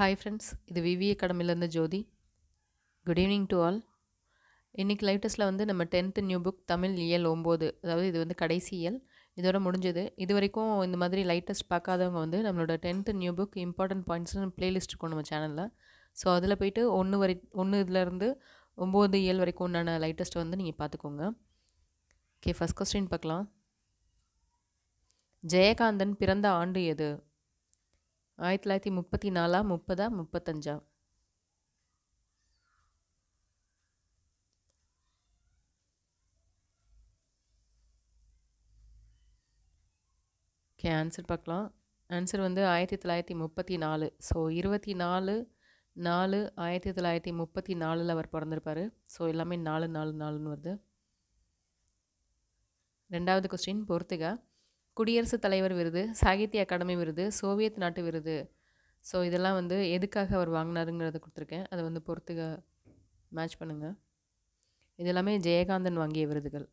hi friends இது V V அகாடமிலேருந்து Jyothi good evening to all இன்றைக்கி லைட்டஸ்டில் வந்து நம்ம டென்த்து நியூ புக் தமிழ் இயல் ஒம்பது அதாவது இது வந்து கடைசி இயல் இதோட முடிஞ்சது இது வரைக்கும் இந்த மாதிரி லைட்டஸ்ட் பார்க்காதவங்க வந்து நம்மளோட டென்த்து நியூ புக் இம்பார்ட்டன்ட் பாயிண்ட்ஸ்னு ப்ளேலிஸ்ட் இருக்கும் நம்ம சேனலில் ஸோ அதில் போயிட்டு ஒன்று வரை ஒன்று இதுலேருந்து ஒம்பது இயல் வரைக்கும் உண்டான லைட்டஸ்ட்டை வந்து நீங்கள் பார்த்துக்கோங்க ஓகே ஃபஸ்ட் கொஸ்டின் பார்க்கலாம் ஜெயகாந்தன் பிறந்த ஆண்டு எது ஆயிரத்தி தொள்ளாயிரத்தி முப்பத்தி நாலா முப்பதா முப்பத்தஞ்சா ஓகே ஆன்சர் பார்க்கலாம் ஆன்சர் வந்து ஆயிரத்தி தொள்ளாயிரத்தி முப்பத்தி நாலு ஸோ இருபத்தி நாலு நாலு ஆயிரத்தி தொள்ளாயிரத்தி முப்பத்தி நாலில் அவர் பிறந்திருப்பார் ஸோ எல்லாமே நாலு நாலு நாலுன்னு வருது ரெண்டாவது கொஸ்டின் பொறுத்துக்கா குடியரசுத் தலைவர் விருது சாகித்ய அகாடமி விருது சோவியத் நாட்டு விருது ஸோ இதெல்லாம் வந்து எதுக்காக அவர் வாங்கினாருங்கிறத கொடுத்துருக்கேன் அதை வந்து பொறுத்துக்க மேட்ச் பண்ணுங்கள் இதெல்லாமே ஜெயகாந்தன் வாங்கிய விருதுகள்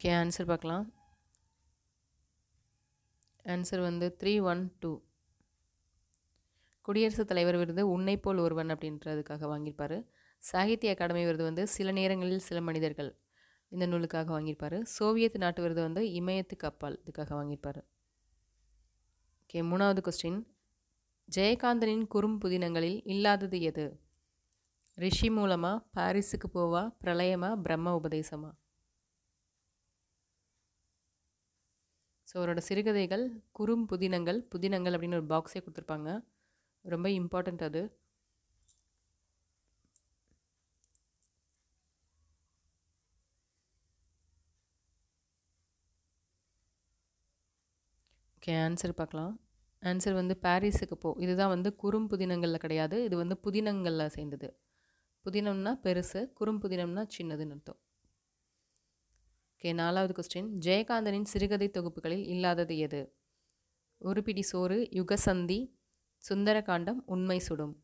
ஓகே ஆன்சர் பார்க்கலாம் ஆன்சர் வந்து த்ரீ ஒன் டூ குடியரசுத் தலைவர் விருது உன்னை போல் ஒருவன் அப்படின்றதுக்காக வாங்கியிருப்பார் சாகித்ய அகாடமி விருது வந்து சில நேரங்களில் சில மனிதர்கள் இந்த நூலுக்காக வாங்கியிருப்பார் சோவியத் நாட்டு விருது வந்து இமயத்து கப்பால் இதுக்காக வாங்கியிருப்பார் ஓகே மூணாவது கொஸ்டின் ஜெயகாந்தனின் குறும் புதினங்களில் இல்லாதது எது ரிஷி மூலமாக பாரிஸுக்கு போவா பிரளயமா பிரம்ம உபதேசமா ஸோ அவரோட சிறுகதைகள் குறும் புதினங்கள் புதினங்கள் அப்படின்னு ஒரு பாக்ஸே கொடுத்துருப்பாங்க ரொம்ப இம்பார்ட்டண்ட் அது ஓகே ஆன்சர் பார்க்கலாம் ஆன்சர் வந்து பாரிஸுக்கு போ இதுதான் வந்து குறும் புதினங்களில் கிடையாது இது வந்து புதினங்களில் சேர்ந்தது புதினம்னா பெருசு புதினம்னா சின்னதுன்னு அர்த்தம் ஓகே நாலாவது கொஸ்டின் ஜெயகாந்தனின் சிறுகதை தொகுப்புகளில் இல்லாதது எது ஒரு பிடி சோறு யுகசந்தி சுந்தரகாண்டம் உண்மை சுடும்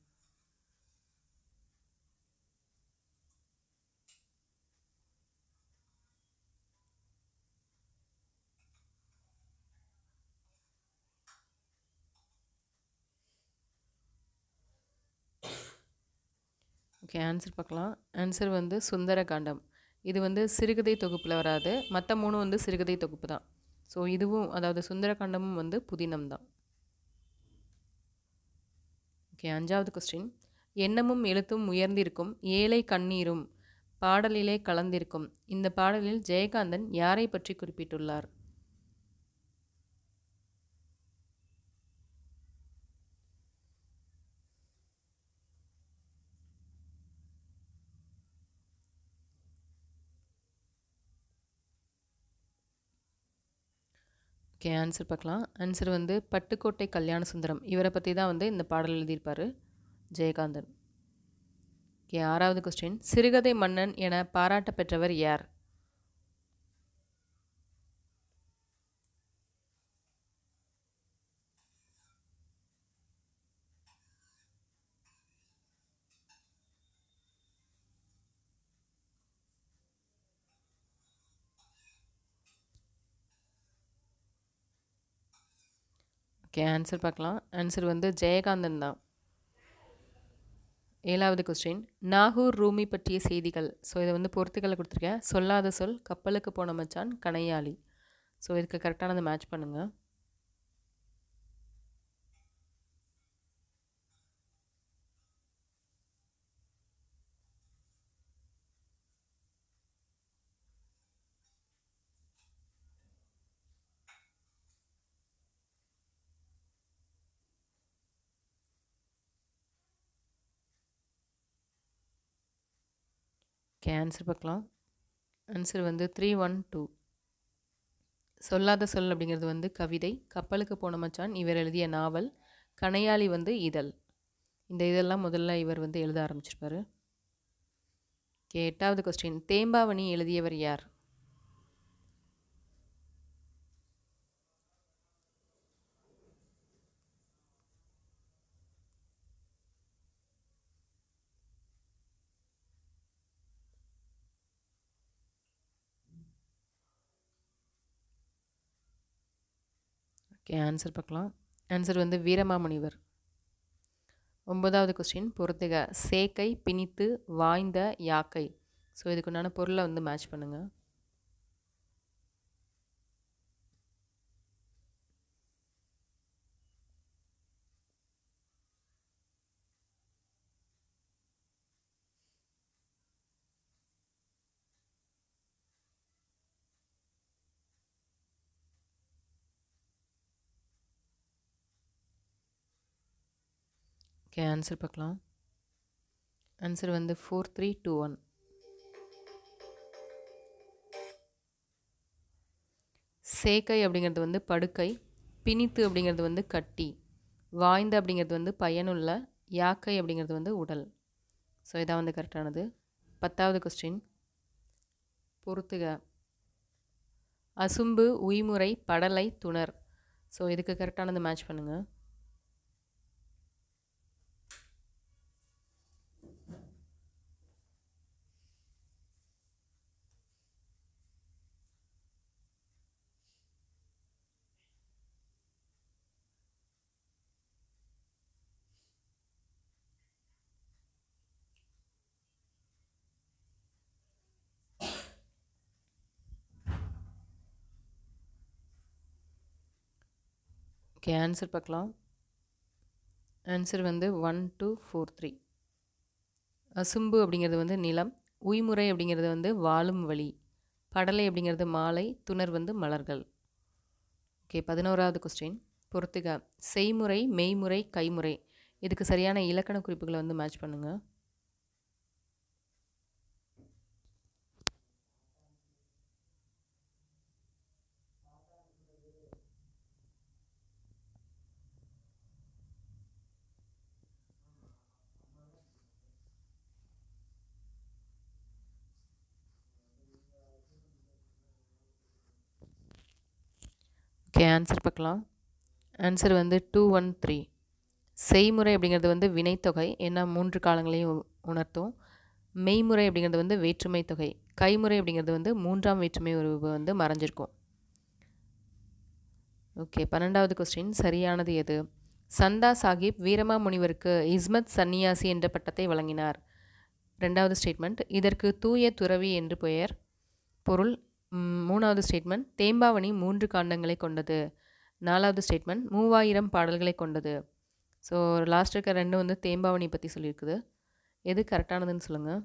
ஓகே ஆன்சர் பார்க்கலாம் ஆன்சர் வந்து சுந்தரகாண்டம் இது வந்து சிறுகதை தொகுப்பில் வராது மற்ற மூணும் வந்து சிறுகதை தொகுப்பு தான் ஸோ இதுவும் அதாவது சுந்தரகாண்டமும் வந்து புதினம் தான் ஓகே அஞ்சாவது கொஸ்டின் எண்ணமும் எழுத்தும் உயர்ந்திருக்கும் ஏழை கண்ணீரும் பாடலிலே கலந்திருக்கும் இந்த பாடலில் ஜெயகாந்தன் யாரை பற்றி குறிப்பிட்டுள்ளார் ஓகே ஆன்சர் பார்க்கலாம் ஆன்சர் வந்து பட்டுக்கோட்டை கல்யாண சுந்தரம் இவரை பற்றி தான் வந்து இந்த பாடல் எழுதியிருப்பார் ஜெயகாந்தன் ஓகே ஆறாவது கொஸ்டின் சிறுகதை மன்னன் என பாராட்ட பெற்றவர் யார் ஓகே ஆன்சர் பார்க்கலாம் ஆன்சர் வந்து ஜெயகாந்தன் தான் ஏழாவது கொஸ்டின் நாகூர் ரூமி பற்றிய செய்திகள் ஸோ இதை வந்து பொறுத்துக்களை கொடுத்துருக்கேன் சொல்லாத சொல் கப்பலுக்கு போன மச்சான் கனையாளி ஸோ இதுக்கு கரெக்டானது மேட்ச் பண்ணுங்கள் ஓகே ஆன்சர் பார்க்கலாம் ஆன்சர் வந்து த்ரீ ஒன் டூ சொல்லாத சொல் அப்படிங்கிறது வந்து கவிதை கப்பலுக்கு போன மச்சான் இவர் எழுதிய நாவல் கனையாளி வந்து இதழ் இந்த இதெல்லாம் முதல்ல இவர் வந்து எழுத ஆரம்பிச்சிருப்பார் ஓகே எட்டாவது கொஸ்டின் தேம்பாவணி எழுதியவர் யார் ஆன்சர் பார்க்கலாம் ஆன்சர் வந்து வீரமாமுனிவர் ஒம்பதாவது கொஸ்டின் பொறுத்துக சேக்கை பிணித்து வாய்ந்த யாக்கை ஸோ இதுக்குண்டான பொருளை வந்து மேட்ச் பண்ணுங்கள் ஓகே ஆன்சர் பார்க்கலாம் ஆன்சர் வந்து ஃபோர் த்ரீ டூ ஒன் சேக்கை அப்படிங்கிறது வந்து படுக்கை பிணித்து அப்படிங்கிறது வந்து கட்டி வாய்ந்த அப்படிங்கிறது வந்து பயனுள்ள யாக்கை அப்படிங்கிறது வந்து உடல் ஸோ இதான் வந்து கரெக்டானது பத்தாவது கொஸ்டின் பொறுத்துக அசும்பு உய்முறை படலை துணர் ஸோ இதுக்கு கரெக்டானது மேட்ச் பண்ணுங்கள் ஓகே ஆன்சர் பார்க்கலாம் ஆன்சர் வந்து ஒன் டூ ஃபோர் த்ரீ அசும்பு அப்படிங்கிறது வந்து நிலம் உய்முறை அப்படிங்கிறது வந்து வாழும் வழி படலை அப்படிங்கிறது மாலை துணர் வந்து மலர்கள் ஓகே பதினோராவது கொஸ்டின் பொறுத்துக செய்முறை மெய்முறை கைமுறை இதுக்கு சரியான இலக்கண குறிப்புகளை வந்து மேட்ச் பண்ணுங்கள் ஓகே ஆன்சர் பார்க்கலாம் ஆன்சர் வந்து டூ ஒன் த்ரீ செய்முறை அப்படிங்கிறது வந்து வினைத்தொகை ஏன்னா மூன்று காலங்களையும் உணர்த்தும் மெய்முறை அப்படிங்கிறது வந்து வேற்றுமை தொகை கைமுறை அப்படிங்கிறது வந்து மூன்றாம் வேற்றுமை உறவு வந்து மறைஞ்சிருக்கும் ஓகே பன்னெண்டாவது கொஸ்டின் சரியானது எது சந்தா சாஹிப் வீரமா முனிவருக்கு இஸ்மத் சன்னியாசி என்ற பட்டத்தை வழங்கினார் ரெண்டாவது ஸ்டேட்மெண்ட் இதற்கு தூய துறவி என்று பெயர் பொருள் மூணாவது ஸ்டேட்மெண்ட் தேம்பாவணி மூன்று காண்டங்களை கொண்டது நாலாவது ஸ்டேட்மெண்ட் மூவாயிரம் பாடல்களை கொண்டது ஸோ லாஸ்ட் இருக்க ரெண்டும் வந்து தேம்பாவணி பற்றி சொல்லியிருக்குது எது கரெக்டானதுன்னு சொல்லுங்கள்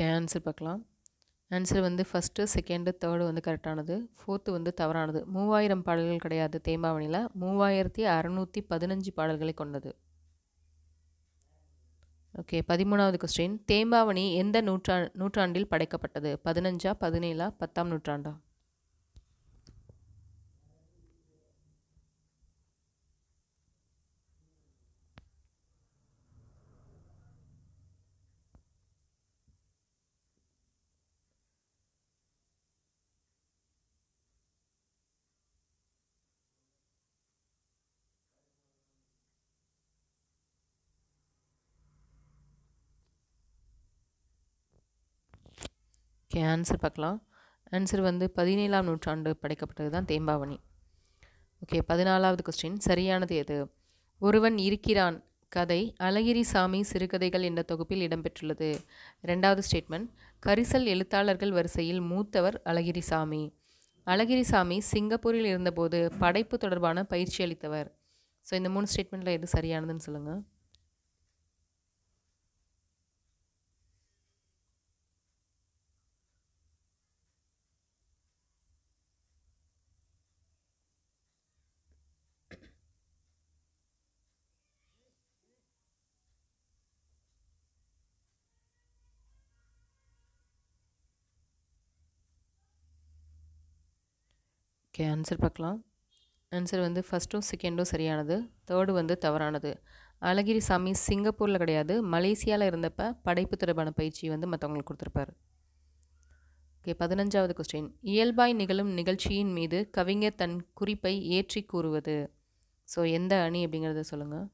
ஓகே ஆன்சர் பார்க்கலாம் ஆன்சர் வந்து ஃபஸ்ட்டு செகண்டு தேர்டு வந்து கரெக்டானது ஃபோர்த்து வந்து தவறானது மூவாயிரம் பாடல்கள் கிடையாது தேம்பாவணியில் மூவாயிரத்தி அறநூற்றி பதினஞ்சு பாடல்களை கொண்டது ஓகே பதிமூணாவது கொஸ்டின் தேம்பாவணி எந்த நூற்றா நூற்றாண்டில் படைக்கப்பட்டது பதினஞ்சா பதினேழா பத்தாம் நூற்றாண்டா ஓகே ஆன்சர் பார்க்கலாம் ஆன்சர் வந்து பதினேழாம் நூற்றாண்டு படைக்கப்பட்டது தான் தேம்பாவணி ஓகே பதினாலாவது கொஸ்டின் சரியானது எது ஒருவன் இருக்கிறான் கதை அழகிரி சாமி சிறுகதைகள் என்ற தொகுப்பில் இடம்பெற்றுள்ளது ரெண்டாவது ஸ்டேட்மெண்ட் கரிசல் எழுத்தாளர்கள் வரிசையில் மூத்தவர் அழகிரி அழகிரி அழகிரிசாமி சிங்கப்பூரில் இருந்தபோது படைப்பு தொடர்பான பயிற்சி அளித்தவர் ஸோ இந்த மூணு ஸ்டேட்மெண்ட்டில் எது சரியானதுன்னு சொல்லுங்கள் ஓகே ஆன்சர் பார்க்கலாம் ஆன்சர் வந்து ஃபஸ்ட்டும் செகண்டும் சரியானது தேர்டு வந்து தவறானது அழகிரி சாமி சிங்கப்பூரில் கிடையாது மலேசியாவில் இருந்தப்ப படைப்பு தொடர்பான பயிற்சி வந்து மற்றவங்களுக்கு கொடுத்துருப்பார் ஓகே பதினஞ்சாவது கொஸ்டின் இயல்பாய் நிகழும் நிகழ்ச்சியின் மீது கவிஞர் தன் குறிப்பை ஏற்றி கூறுவது ஸோ எந்த அணி அப்படிங்கிறத சொல்லுங்கள்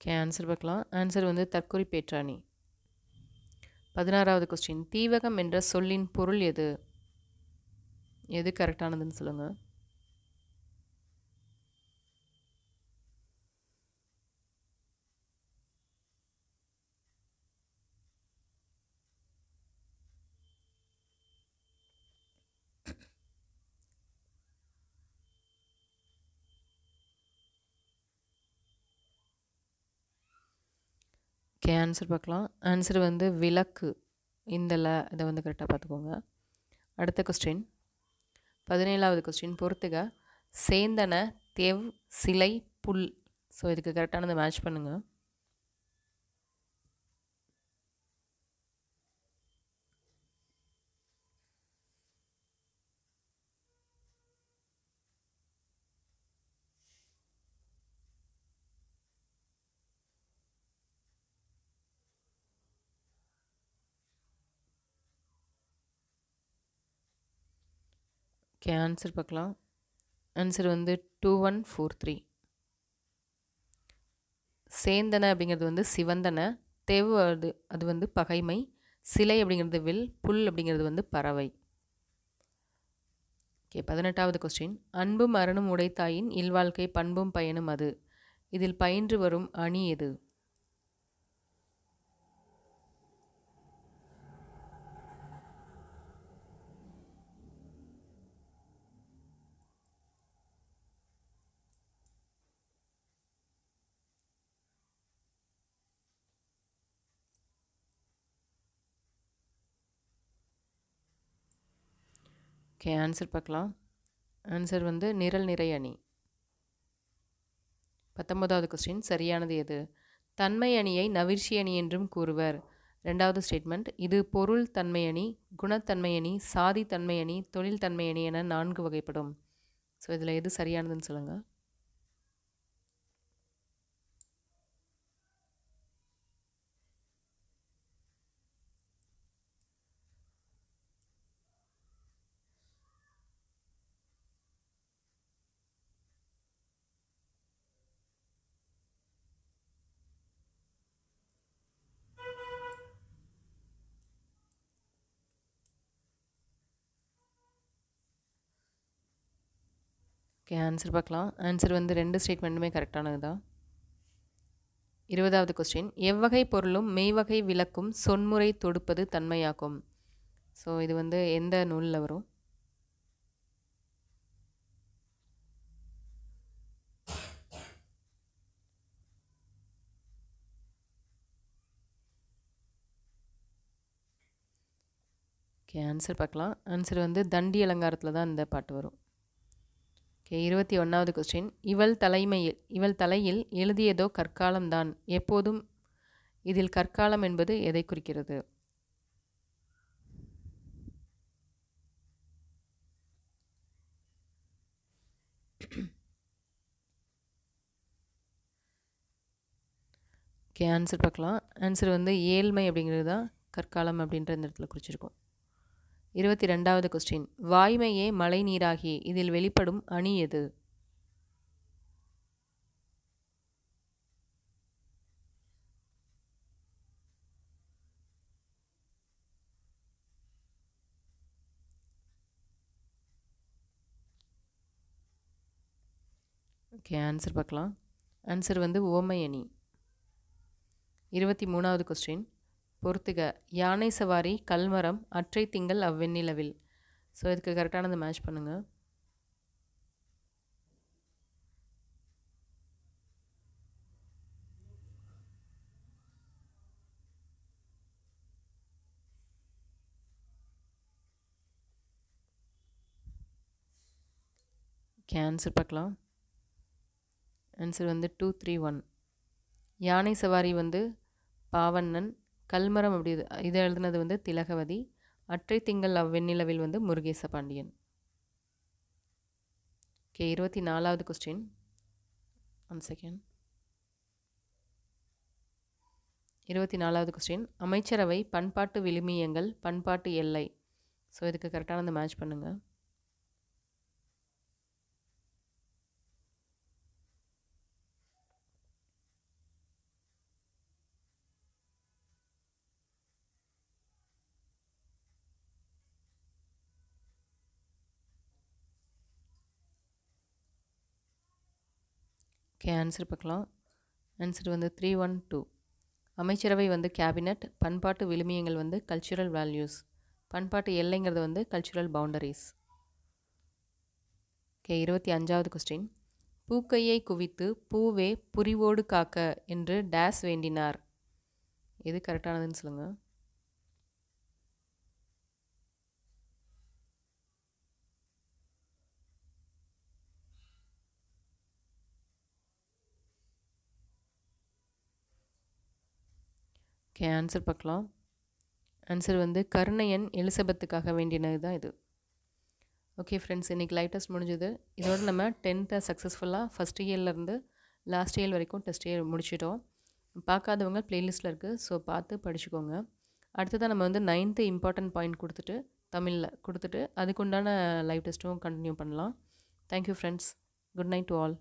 ஓகே ஆன்சர் பார்க்கலாம் ஆன்சர் வந்து தற்கொலை பேற்றாணி பதினாறாவது கொஸ்டின் தீவகம் என்ற சொல்லின் பொருள் எது எது கரெக்டானதுன்னு சொல்லுங்கள் ஓகே ஆன்சர் பார்க்கலாம் ஆன்சர் வந்து விளக்கு இந்த ல இதை வந்து கரெக்டாக பார்த்துக்கோங்க அடுத்த கொஸ்டின் பதினேழாவது கொஸ்டின் பொறுத்துக சேந்தன தேவ் சிலை புல் ஸோ இதுக்கு கரெக்டானது மேட்ச் பண்ணுங்கள் ஓகே ஆன்சர் பார்க்கலாம் ஆன்சர் வந்து டூ ஒன் ஃபோர் த்ரீ சேந்தனை அப்படிங்கிறது வந்து சிவந்தன தேவ அது அது வந்து பகைமை சிலை அப்படிங்கிறது வில் புல் அப்படிங்கிறது வந்து பறவை ஓகே பதினெட்டாவது கொஸ்டின் அன்பும் அரணும் உடைத்தாயின் இல்வாழ்க்கை பண்பும் பயனும் அது இதில் பயின்று வரும் அணி எது ஓகே ஆன்சர் பார்க்கலாம் ஆன்சர் வந்து நிரல் நிறை அணி பத்தொன்பதாவது கொஸ்டின் சரியானது எது தன்மை அணியை நவிர்ச்சி அணி என்றும் கூறுவர் ரெண்டாவது ஸ்டேட்மெண்ட் இது பொருள் தன்மை அணி குணத்தன்மை அணி சாதி தன்மை அணி தொழில் தன்மை அணி என நான்கு வகைப்படும் ஸோ இதில் எது சரியானதுன்னு சொல்லுங்கள் ஓகே ஆன்சர் பார்க்கலாம் ஆன்சர் வந்து ரெண்டு ஸ்டேட்மெண்ட்டுமே கரெக்டானது தான் இருபதாவது கொஸ்டின் எவ்வகை பொருளும் மெய்வகை விளக்கும் சொன்முறை தொடுப்பது தன்மையாக்கும் ஸோ இது வந்து எந்த நூலில் வரும் ஓகே ஆன்சர் பார்க்கலாம் ஆன்சர் வந்து தண்டி அலங்காரத்தில் தான் இந்த பாட்டு வரும் ஓகே இருபத்தி ஒன்றாவது கொஸ்டின் இவள் தலைமையில் இவள் தலையில் எழுதியதோ கற்காலம்தான் எப்போதும் இதில் கற்காலம் என்பது எதை குறிக்கிறது ஓகே ஆன்சர் பார்க்கலாம் ஆன்சர் வந்து ஏழ்மை அப்படிங்கிறது தான் கற்காலம் அப்படின்ற இந்த இடத்துல குறிச்சிருக்கோம் இருபத்தி ரெண்டாவது கொஸ்டின் வாய்மையே மழை நீராகி இதில் வெளிப்படும் அணி எது ஓகே ஆன்சர் பார்க்கலாம் ஆன்சர் வந்து ஓமை அணி இருபத்தி மூணாவது கொஸ்டின் பொறுத்துக யானை சவாரி கல்மரம் அற்றை திங்கள் அவ்வெண்ணிலவில் ஸோ இதுக்கு கரெக்டானது மேட்ச் பண்ணுங்க கேன்சர் ஆன்சர் பார்க்கலாம் ஆன்சர் வந்து டூ த்ரீ ஒன் யானை சவாரி வந்து பாவண்ணன் கல்மரம் அப்படி இதை எழுதுனது வந்து திலகவதி அற்றை திங்கள் அவ்வெண்ணிலவில் வந்து முருகேச பாண்டியன் ஓகே இருபத்தி நாலாவது கொஸ்டின் ஒன் செகண்ட் இருபத்தி நாலாவது கொஸ்டின் அமைச்சரவை பண்பாட்டு விழுமியங்கள் பண்பாட்டு எல்லை ஸோ இதுக்கு கரெக்டானது மேட்ச் பண்ணுங்கள் ஓகே ஆன்சர் பார்க்கலாம் ஆன்சர் வந்து த்ரீ ஒன் டூ அமைச்சரவை வந்து கேபினட் பண்பாட்டு விழுமியங்கள் வந்து கல்ச்சுரல் வேல்யூஸ் பண்பாட்டு எல்லைங்கிறது வந்து கல்ச்சுரல் பவுண்டரிஸ் ஓகே இருபத்தி அஞ்சாவது கொஸ்டின் பூக்கையை குவித்து பூவே புரிவோடு காக்க என்று டேஸ் வேண்டினார் எது கரெக்டானதுன்னு சொல்லுங்கள் ஓகே ஆன்சர் பார்க்கலாம் ஆன்சர் வந்து கருணையன் எலிசபெத்துக்காக வேண்டினது தான் இது ஓகே ஃப்ரெண்ட்ஸ் இன்றைக்கி லைவ் டெஸ்ட் முடிஞ்சது இதோட நம்ம டென்த்தை சக்ஸஸ்ஃபுல்லாக ஃபஸ்ட் இயர்லேருந்து லாஸ்ட் இயர் வரைக்கும் டெஸ்ட் இயர் முடிச்சிட்டோம் பார்க்காதவங்க ப்ளேலிஸ்ட்டில் இருக்குது ஸோ பார்த்து படிச்சுக்கோங்க அடுத்ததாக நம்ம வந்து நைன்த்து இம்பார்ட்டன்ட் பாயிண்ட் கொடுத்துட்டு தமிழில் கொடுத்துட்டு அதுக்குண்டான லைவ் டெஸ்ட்டும் கண்டினியூ பண்ணலாம் thank you friends good night to all